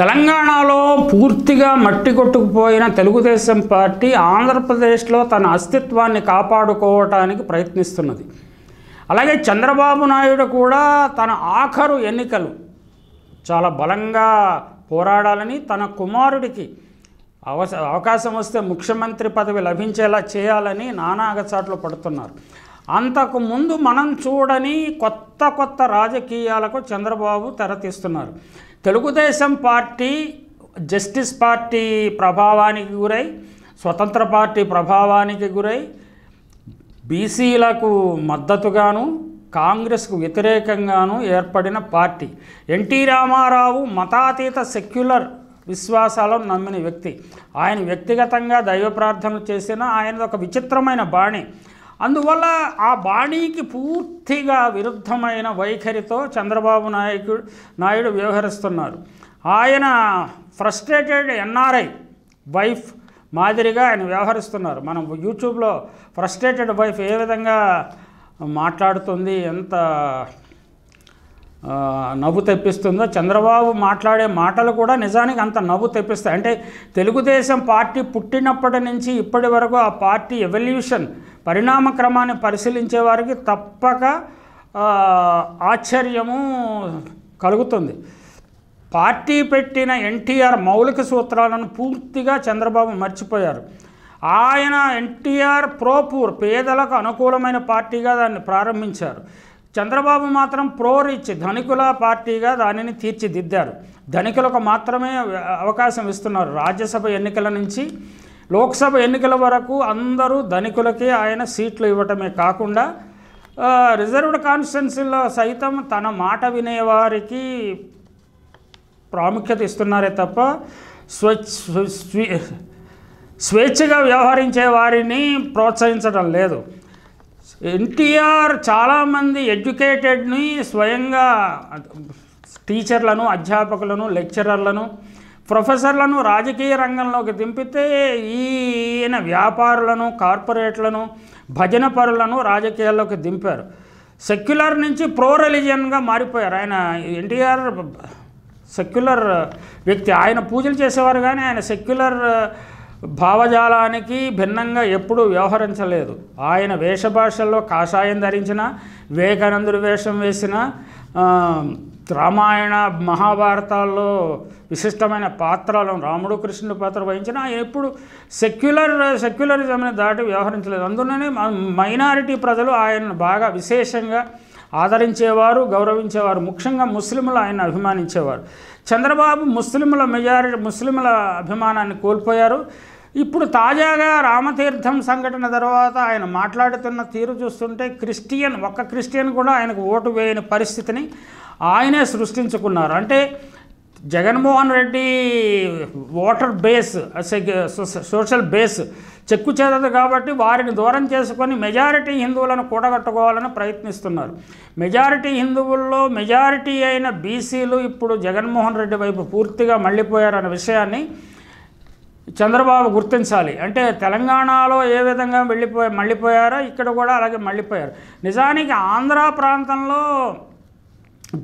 తెలంగాణలో పూర్తిగా మట్టి కొట్టుకుపోయిన తెలుగుదేశం పార్టీ ఆంధ్రప్రదేశ్లో తన అస్తిత్వాన్ని కాపాడుకోవటానికి ప్రయత్నిస్తున్నది అలాగే చంద్రబాబు నాయుడు కూడా తన ఆఖరు ఎన్నికలు చాలా బలంగా పోరాడాలని తన కుమారుడికి అవస అవకాశం వస్తే ముఖ్యమంత్రి పదవి లభించేలా చేయాలని నానా అగచాట్లు పడుతున్నారు అంతకుముందు మనం చూడని కొత్త కొత్త రాజకీయాలకు చంద్రబాబు తెరతీస్తున్నారు తెలుగుదేశం పార్టీ జస్టిస్ పార్టీ ప్రభావానికి గురై స్వతంత్ర పార్టీ ప్రభావానికి గురై బీసీలకు మద్దతుగాను కాంగ్రెస్కు వ్యతిరేకంగాను ఏర్పడిన పార్టీ ఎన్టీ రామారావు మతాతీత సెక్యులర్ విశ్వాసాలను నమ్మిన వ్యక్తి ఆయన వ్యక్తిగతంగా దైవ ప్రార్థనలు చేసిన ఆయన ఒక విచిత్రమైన బాణి అందువల్ల ఆ బాణీకి పూర్తిగా విరుద్ధమైన వైఖరితో చంద్రబాబు నాయకుడు నాయుడు వ్యవహరిస్తున్నారు ఆయన ఫ్రస్ట్రేటెడ్ ఎన్ఆర్ఐ వైఫ్ మాదిరిగా ఆయన వ్యవహరిస్తున్నారు మనం యూట్యూబ్లో ఫ్రస్ట్రేటెడ్ వైఫ్ ఏ విధంగా మాట్లాడుతుంది ఎంత నవ్వు తెప్పిస్తుందో చంద్రబాబు మాట్లాడే మాటలు కూడా నిజానికి అంత నవ్వు తెప్పిస్తాయి అంటే తెలుగుదేశం పార్టీ పుట్టినప్పటి నుంచి ఇప్పటి వరకు ఆ పార్టీ ఎవల్యూషన్ పరిణామక్రమాన్ని పరిశీలించే వారికి తప్పక ఆశ్చర్యము కలుగుతుంది పార్టీ పెట్టిన ఎన్టీఆర్ మౌలిక సూత్రాలను పూర్తిగా చంద్రబాబు మర్చిపోయారు ఆయన ఎన్టీఆర్ ప్రోపూర్ పేదలకు అనుకూలమైన పార్టీగా దాన్ని ప్రారంభించారు చంద్రబాబు మాత్రం ప్రో రిచ్ ధనికుల పార్టీగా దానిని తీర్చిదిద్దారు ధనికులకు మాత్రమే అవకాశం ఇస్తున్నారు రాజ్యసభ ఎన్నికల నుంచి లోక్సభ ఎన్నికల వరకు అందరూ ధనికులకే ఆయన సీట్లు ఇవ్వటమే కాకుండా రిజర్వ్డ్ కాన్స్టిట్యున్సీలో సైతం తన మాట వినేవారికి ప్రాముఖ్యత ఇస్తున్నారే తప్ప స్వేచ్ఛగా వ్యవహరించే వారిని ప్రోత్సహించడం లేదు ఎన్టీఆర్ చాలామంది ఎడ్యుకేటెడ్ని స్వయంగా టీచర్లను అధ్యాపకులను లెక్చరర్లను ప్రొఫెసర్లను రాజకీయ రంగంలోకి దింపితే ఈయన వ్యాపారులను కార్పొరేట్లను భజన పరులను రాజకీయాల్లోకి దింపారు సెక్యులర్ నుంచి ప్రో రిలీజియన్గా మారిపోయారు ఆయన ఎన్టీఆర్ సెక్యులర్ వ్యక్తి ఆయన పూజలు చేసేవారు కానీ ఆయన సెక్యులర్ భావజాలానికి భిన్నంగా ఎప్పుడూ వ్యవహరించలేదు ఆయన వేషభాషల్లో కాషాయం ధరించిన వివేకానందుడి వేషం వేసిన రామాయణ మహాభారతాల్లో విశిష్టమైన పాత్రలను రాముడు కృష్ణుడు పాత్ర వహించిన ఆయన ఎప్పుడు సెక్యులర్ సెక్యులరిజంని దాటి వ్యవహరించలేదు అందులోనే మైనారిటీ ప్రజలు ఆయనను బాగా విశేషంగా ఆదరించేవారు గౌరవించేవారు ముఖ్యంగా ముస్లింలు ఆయన అభిమానించేవారు చంద్రబాబు ముస్లింల మెజారిటీ ముస్లింల అభిమానాన్ని కోల్పోయారు ఇప్పుడు తాజాగా రామతీర్థం సంఘటన తర్వాత ఆయన మాట్లాడుతున్న తీరు చూస్తుంటే క్రిస్టియన్ ఒక్క క్రిస్టియన్ కూడా ఆయనకు ఓటు వేయని పరిస్థితిని ఆయనే సృష్టించుకున్నారు అంటే Jaganmohan Reddy voter base social base చెక్కు చేరదు కాబట్టి వారిని దూరం చేసుకొని మెజారిటీ హిందువులను కూడగట్టుకోవాలని ప్రయత్నిస్తున్నారు మెజారిటీ హిందువుల్లో మెజారిటీ అయిన బీసీలు ఇప్పుడు జగన్మోహన్ రెడ్డి వైపు పూర్తిగా మళ్ళీపోయారన్న విషయాన్ని చంద్రబాబు గుర్తించాలి అంటే తెలంగాణలో ఏ విధంగా వెళ్ళిపోయి మళ్ళీపోయారో ఇక్కడ కూడా అలాగే మళ్ళీపోయారు నిజానికి ఆంధ్ర ప్రాంతంలో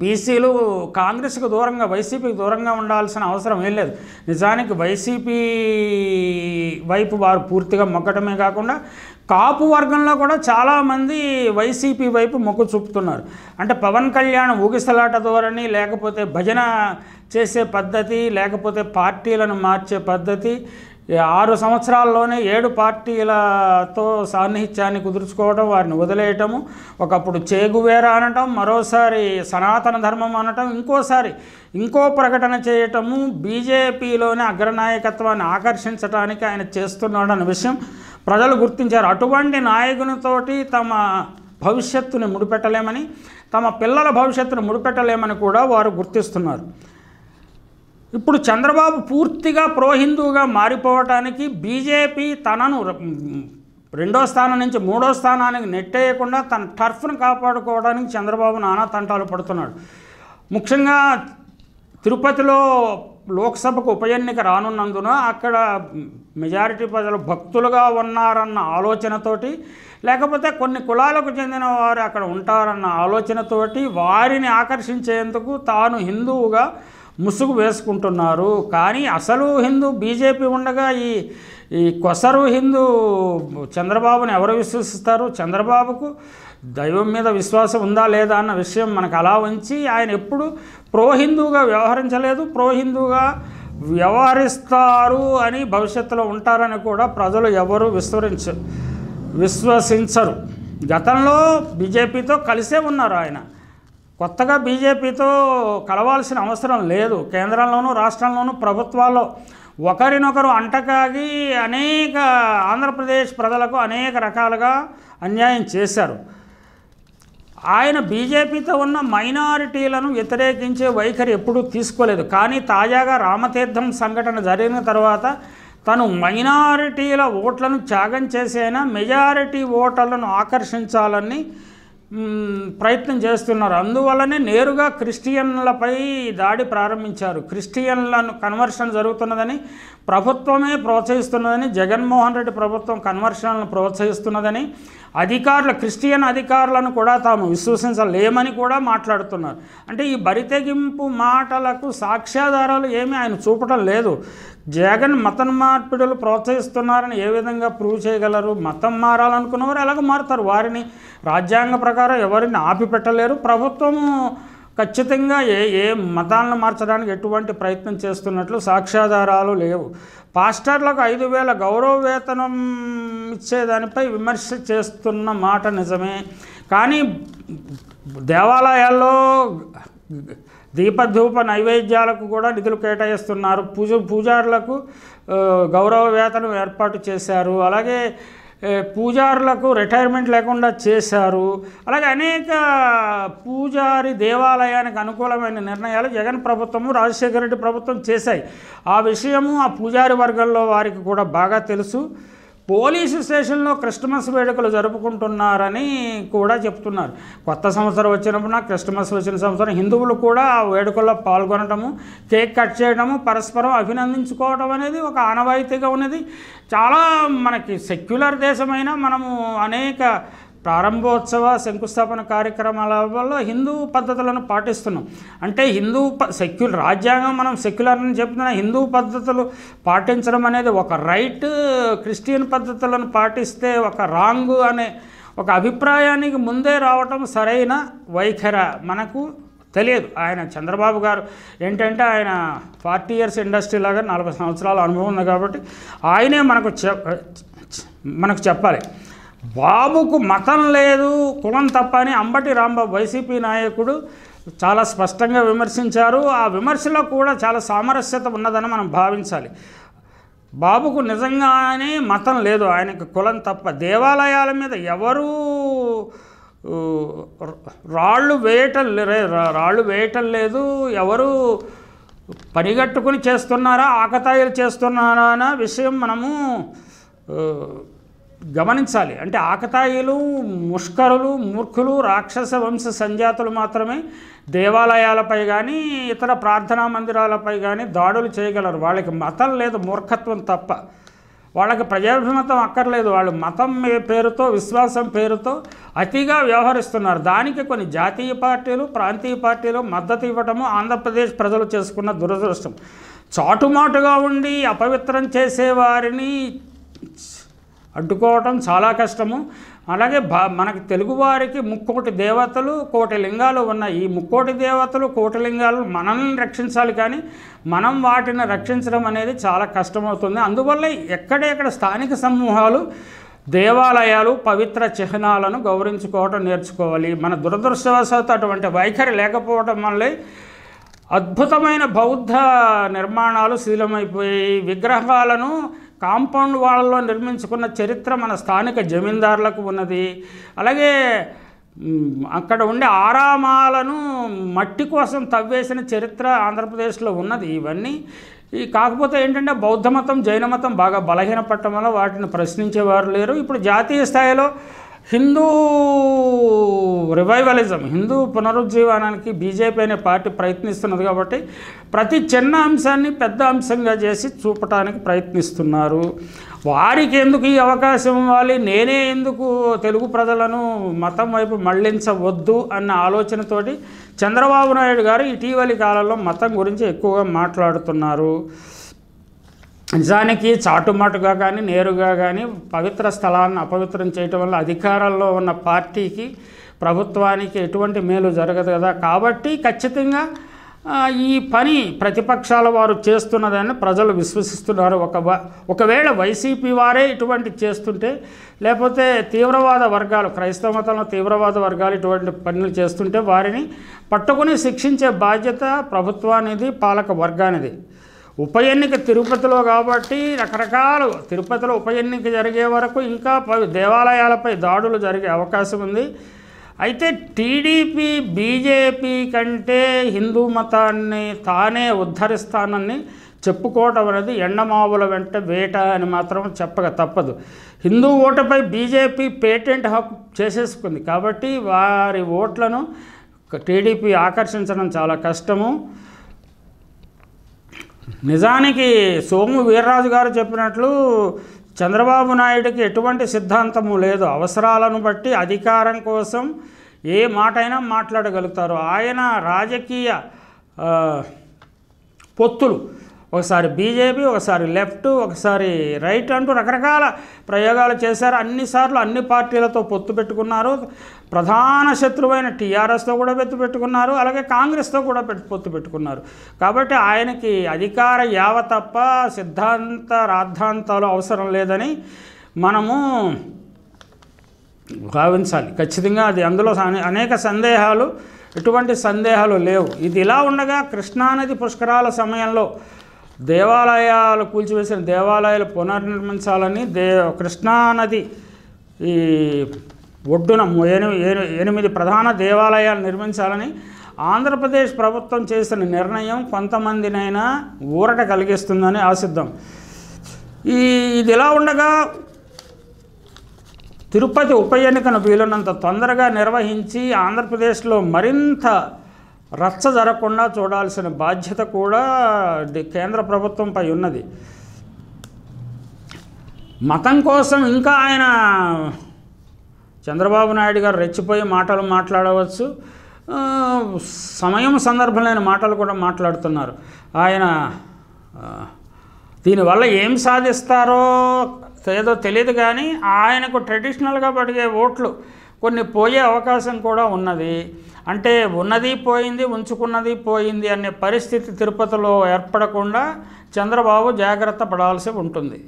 బీసీలు కాంగ్రెస్కి దూరంగా వైసీపీకి దూరంగా ఉండాల్సిన అవసరం ఏం లేదు నిజానికి వైసీపీ వైపు వారు పూర్తిగా మొక్కటమే కాకుండా కాపు వర్గంలో కూడా చాలామంది వైసీపీ వైపు మొక్కు చూపుతున్నారు అంటే పవన్ కళ్యాణ్ ఊగిసలాట ధోరణి లేకపోతే భజన చేసే పద్ధతి లేకపోతే పార్టీలను మార్చే పద్ధతి ఆరు సంవత్సరాల్లోనే ఏడు పార్టీలతో సాన్నిహిత్యాన్ని కుదుర్చుకోవడం వారిని వదిలేయటము ఒకప్పుడు చేగువేరా అనటం మరోసారి సనాతన ధర్మం అనటం ఇంకోసారి ఇంకో ప్రకటన చేయటము బీజేపీలోని అగ్రనాయకత్వాన్ని ఆకర్షించడానికి ఆయన చేస్తున్నాడన్న విషయం ప్రజలు గుర్తించారు అటువంటి నాయకునితోటి తమ భవిష్యత్తుని ముడిపెట్టలేమని తమ పిల్లల భవిష్యత్తును ముడిపెట్టలేమని కూడా వారు గుర్తిస్తున్నారు ఇప్పుడు చంద్రబాబు పూర్తిగా ప్రోహిందువుగా మారిపోవటానికి బీజేపీ తనను రెండో స్థానం నుంచి మూడో స్థానానికి నెట్టేయకుండా తన టర్ఫ్ను కాపాడుకోవడానికి చంద్రబాబు నానా తంటాలు పడుతున్నాడు ముఖ్యంగా తిరుపతిలో లోక్సభకు ఉప ఎన్నిక రానున్నందున అక్కడ మెజారిటీ ప్రజలు భక్తులుగా ఉన్నారన్న ఆలోచనతోటి లేకపోతే కొన్ని కులాలకు చెందిన వారు అక్కడ ఉంటారన్న ఆలోచనతోటి వారిని ఆకర్షించేందుకు తాను హిందువుగా ముసుగు వేసుకుంటున్నారు కానీ అసలు హిందూ బీజేపీ ఉండగా ఈ ఈ కొసరు హిందూ చంద్రబాబుని ఎవరు విశ్వసిస్తారు చంద్రబాబుకు దైవం మీద విశ్వాసం ఉందా లేదా అన్న విషయం మనకు అలా ఉంచి ఆయన ఎప్పుడు ప్రో హిందూగా వ్యవహరించలేదు ప్రో హిందూగా వ్యవహరిస్తారు అని భవిష్యత్తులో ఉంటారని కూడా ప్రజలు ఎవరు విశ్వరించ విశ్వసించరు గతంలో బీజేపీతో కలిసే ఉన్నారు ఆయన కొత్తగా బీజేపీతో కలవాల్సిన అవసరం లేదు కేంద్రంలోనూ రాష్ట్రంలోనూ ప్రభుత్వాల్లో ఒకరినొకరు అంటకాగి అనేక ఆంధ్రప్రదేశ్ ప్రజలకు అనేక రకాలుగా అన్యాయం చేశారు ఆయన బీజేపీతో ఉన్న మైనారిటీలను వ్యతిరేకించే వైఖరి ఎప్పుడూ తీసుకోలేదు కానీ తాజాగా రామతీర్థం సంఘటన జరిగిన తర్వాత తను మైనారిటీల ఓట్లను త్యాగం చేసేనా మెజారిటీ ఓటర్లను ఆకర్షించాలని ప్రయత్నం చేస్తున్నారు అందువల్లనే నేరుగా క్రిస్టియన్లపై దాడి ప్రారంభించారు క్రిస్టియన్లను కన్వర్షన్ జరుగుతున్నదని ప్రభుత్వమే ప్రోత్సహిస్తున్నదని జగన్మోహన్ రెడ్డి ప్రభుత్వం కన్వర్షన్లను ప్రోత్సహిస్తున్నదని అధికారుల క్రిస్టియన్ అధికారులను కూడా తాము విశ్వసించలేమని కూడా మాట్లాడుతున్నారు అంటే ఈ బరితెగింపు మాటలకు సాక్ష్యాధారాలు ఏమీ ఆయన చూపటం లేదు జగన్ మతం మార్పిడులు ప్రోత్సహిస్తున్నారని ఏ విధంగా ప్రూవ్ చేయగలరు మతం మారాలనుకున్నవారు ఎలాగ మారుతారు వారిని రాజ్యాంగ ప్రకారం ఎవరిని ఆపిపెట్టలేరు ప్రభుత్వము ఖచ్చితంగా ఏ ఏ మతాలను మార్చడానికి ఎటువంటి ప్రయత్నం చేస్తున్నట్లు సాక్ష్యాధారాలు లేవు పాస్టర్లకు ఐదు వేల గౌరవ వేతనం ఇచ్చేదానిపై విమర్శ చేస్తున్న మాట నిజమే కానీ దేవాలయాల్లో దీపధూప నైవేద్యాలకు కూడా నిధులు కేటాయిస్తున్నారు పూజ పూజారులకు గౌరవ వేతనం ఏర్పాటు చేశారు అలాగే పూజారులకు రిటైర్మెంట్ లేకుండా చేశారు అలాగే అనేక పూజారి దేవాలయానికి అనుకూలమైన నిర్ణయాలు జగన్ ప్రభుత్వము రాజశేఖర రెడ్డి ప్రభుత్వం చేశాయి ఆ విషయము ఆ పూజారి వర్గంలో వారికి కూడా బాగా తెలుసు పోలీసు స్టేషన్లో క్రిస్మస్ వేడుకలు జరుపుకుంటున్నారని కూడా చెప్తున్నారు కొత్త సంవత్సరం వచ్చినప్పుడు క్రిస్మస్ వచ్చిన సంవత్సరం హిందువులు కూడా ఆ వేడుకల్లో పాల్గొనటము కేక్ కట్ చేయడము పరస్పరం అభినందించుకోవడం అనేది ఒక ఆనవాయితీగా ఉన్నది చాలా మనకి సెక్యులర్ దేశమైన మనము అనేక ప్రారంభోత్సవ శంకుస్థాపన కార్యక్రమాల వల్ల హిందూ పద్ధతులను పాటిస్తున్నాం అంటే హిందూ సెక్యులర్ రాజ్యాంగం మనం సెక్యులర్ అని చెప్తున్న హిందూ పద్ధతులు పాటించడం అనేది ఒక రైట్ క్రిస్టియన్ పద్ధతులను పాటిస్తే ఒక రాంగ్ అనే ఒక అభిప్రాయానికి ముందే రావటం సరైన వైఖర మనకు తెలియదు ఆయన చంద్రబాబు గారు ఏంటంటే ఆయన ఫార్టీ ఇయర్స్ ఇండస్ట్రీ లాగా నలభై సంవత్సరాల అనుభవం ఉంది కాబట్టి ఆయనే మనకు చె మనకు చెప్పాలి బాబుకు మతం లేదు కులం తప్ప అని అంబటి రాంబాబు వైసీపీ నాయకుడు చాలా స్పష్టంగా విమర్శించారు ఆ విమర్శలో కూడా చాలా సామరస్యత ఉన్నదని మనం భావించాలి బాబుకు నిజంగానే మతం లేదు ఆయనకు కులం తప్ప దేవాలయాల మీద ఎవరు రాళ్ళు వేయటం రాళ్ళు వేయటం లేదు ఎవరు పనిగట్టుకుని చేస్తున్నారా ఆకతాయిలు చేస్తున్నారా అన్న విషయం మనము గమనించాలి అంటే ఆకతాయిలు ముష్కరులు మూర్ఖులు రాక్షస వంశ సంజాతులు మాత్రమే దేవాలయాలపై కానీ ఇతర ప్రార్థనా మందిరాలపై కానీ దాడులు చేయగలరు వాళ్ళకి మతం లేదు మూర్ఖత్వం తప్ప వాళ్ళకి ప్రజాభిమతం అక్కర్లేదు వాళ్ళు మతం పేరుతో విశ్వాసం పేరుతో అతిగా వ్యవహరిస్తున్నారు దానికి కొన్ని జాతీయ పార్టీలు ప్రాంతీయ పార్టీలు మద్దతు ఇవ్వటము ఆంధ్రప్రదేశ్ ప్రజలు చేసుకున్న దురదృష్టం చాటుమాటుగా ఉండి అపవిత్రం చేసేవారిని అడ్డుకోవటం చాలా కష్టము అలాగే మనకు మనకి తెలుగువారికి ముక్కోటి దేవతలు కోటి లింగాలు ఉన్నాయి ఈ ముక్కోటి దేవతలు కోటి లింగాలు మనల్ని రక్షించాలి కానీ మనం వాటిని రక్షించడం అనేది చాలా కష్టమవుతుంది అందువల్ల ఎక్కడెక్కడ స్థానిక సమూహాలు దేవాలయాలు పవిత్ర చిహ్నాలను గౌరవించుకోవటం నేర్చుకోవాలి మన దురదృష్టవశాత్తు అటువంటి వైఖరి లేకపోవడం వల్లే అద్భుతమైన బౌద్ధ నిర్మాణాలు శిథిలమైపోయి విగ్రహాలను కాంపౌండ్ వాళ్ళలో నిర్మించుకున్న చరిత్ర మన స్థానిక జమీందారులకు ఉన్నది అలాగే అక్కడ ఉండే ఆరామాలను మట్టి కోసం తవ్వేసిన చరిత్ర ఆంధ్రప్రదేశ్లో ఉన్నది ఇవన్నీ ఈ కాకపోతే ఏంటంటే బౌద్ధ మతం జైన మతం బాగా బలహీనపడటం వల్ల వాటిని ప్రశ్నించేవారు లేరు ఇప్పుడు జాతీయ స్థాయిలో హిందూ రివైవలిజం హిందూ పునరుజ్జీవనానికి బీజేపీ అనే పార్టీ ప్రయత్నిస్తున్నది కాబట్టి ప్రతి చిన్న అంశాన్ని పెద్ద అంశంగా చేసి చూపటానికి ప్రయత్నిస్తున్నారు వారికి ఎందుకు ఈ అవకాశం ఇవ్వాలి నేనే ఎందుకు తెలుగు ప్రజలను మతం వైపు మళ్లించవద్దు అన్న ఆలోచనతోటి చంద్రబాబు నాయుడు గారు ఇటీవలి కాలంలో మతం గురించి ఎక్కువగా మాట్లాడుతున్నారు నిజానికి చాటుమాటుగా కానీ నేరుగా కానీ పవిత్ర స్థలాన్ని అపవిత్రం చేయటం వల్ల అధికారంలో ఉన్న పార్టీకి ప్రభుత్వానికి ఎటువంటి మేలు జరగదు కదా కాబట్టి ఖచ్చితంగా ఈ పని ప్రతిపక్షాల వారు చేస్తున్నదని ప్రజలు విశ్వసిస్తున్నారు ఒక ఒకవేళ వైసీపీ వారే ఇటువంటి చేస్తుంటే లేకపోతే తీవ్రవాద వర్గాలు క్రైస్తవ మతంలో తీవ్రవాద వర్గాలు ఇటువంటి పనులు చేస్తుంటే వారిని పట్టుకుని శిక్షించే బాధ్యత ప్రభుత్వానిది పాలక వర్గానిది ఉప ఎన్నిక తిరుపతిలో కాబట్టి రకరకాలు తిరుపతిలో ఉప ఎన్నిక జరిగే వరకు ఇంకా దేవాలయాలపై దాడులు జరిగే అవకాశం ఉంది అయితే టీడీపీ బీజేపీ కంటే హిందూ మతాన్ని తానే ఉద్ధరిస్తానని చెప్పుకోవటం అనేది ఎండమావుల వెంట వేట అని మాత్రం చెప్పక తప్పదు హిందూ ఓటుపై బీజేపీ పేటెంట్ హక్కు చేసేసుకుంది కాబట్టి వారి ఓట్లను టీడీపీ ఆకర్షించడం చాలా కష్టము నిజానికి సోము వీర్రాజు గారు చెప్పినట్లు చంద్రబాబు నాయుడికి ఎటువంటి సిద్ధాంతము లేదు అవసరాలను బట్టి అధికారం కోసం ఏ మాటైనా మాట్లాడగలుగుతారు ఆయన రాజకీయ పొత్తులు ఒకసారి బీజేపీ ఒకసారి లెఫ్ట్ ఒకసారి రైట్ అంటూ రకరకాల ప్రయోగాలు చేశారు అన్నిసార్లు అన్ని పార్టీలతో పొత్తు పెట్టుకున్నారు ప్రధాన శత్రువైన టీఆర్ఎస్తో కూడా పొత్తు పెట్టుకున్నారు అలాగే కాంగ్రెస్తో కూడా పొత్తు పెట్టుకున్నారు కాబట్టి ఆయనకి అధికార యావ తప్ప సిద్ధాంత రాద్ధాంతాలు అవసరం లేదని మనము భావించాలి ఖచ్చితంగా అది అందులో అనేక సందేహాలు ఎటువంటి సందేహాలు లేవు ఇది ఇలా ఉండగా కృష్ణానది పుష్కరాల సమయంలో దేవాలయాలు కూల్చివేసిన దేవాలయాలు పునర్నిర్మించాలని దే కృష్ణానది ఈ ఒడ్డున ఎనిమిది ప్రధాన దేవాలయాలు నిర్మించాలని ఆంధ్రప్రదేశ్ ప్రభుత్వం చేసిన నిర్ణయం కొంతమందినైనా ఊరట కలిగిస్తుందని ఆశిద్దాం ఈ ఇది ఎలా ఉండగా తిరుపతి ఉప ఎన్నికను వీలున్నంత తొందరగా నిర్వహించి ఆంధ్రప్రదేశ్లో మరింత రచ్చ జరగకుండా చూడాల్సిన బాధ్యత కూడా కేంద్ర ప్రభుత్వంపై ఉన్నది మతం కోసం ఇంకా ఆయన చంద్రబాబు నాయుడు గారు రెచ్చిపోయి మాటలు మాట్లాడవచ్చు సమయం సందర్భమైన మాటలు కూడా మాట్లాడుతున్నారు ఆయన దీనివల్ల ఏం సాధిస్తారో ఏదో తెలియదు కానీ ఆయనకు ట్రెడిషనల్గా పడిగే ఓట్లు కొన్ని పోయే అవకాశం కూడా ఉన్నది అంటే ఉన్నది పోయింది ఉంచుకున్నది పోయింది అనే పరిస్థితి తిరుపతిలో ఏర్పడకుండా చంద్రబాబు జాగ్రత్త పడాల్సి ఉంటుంది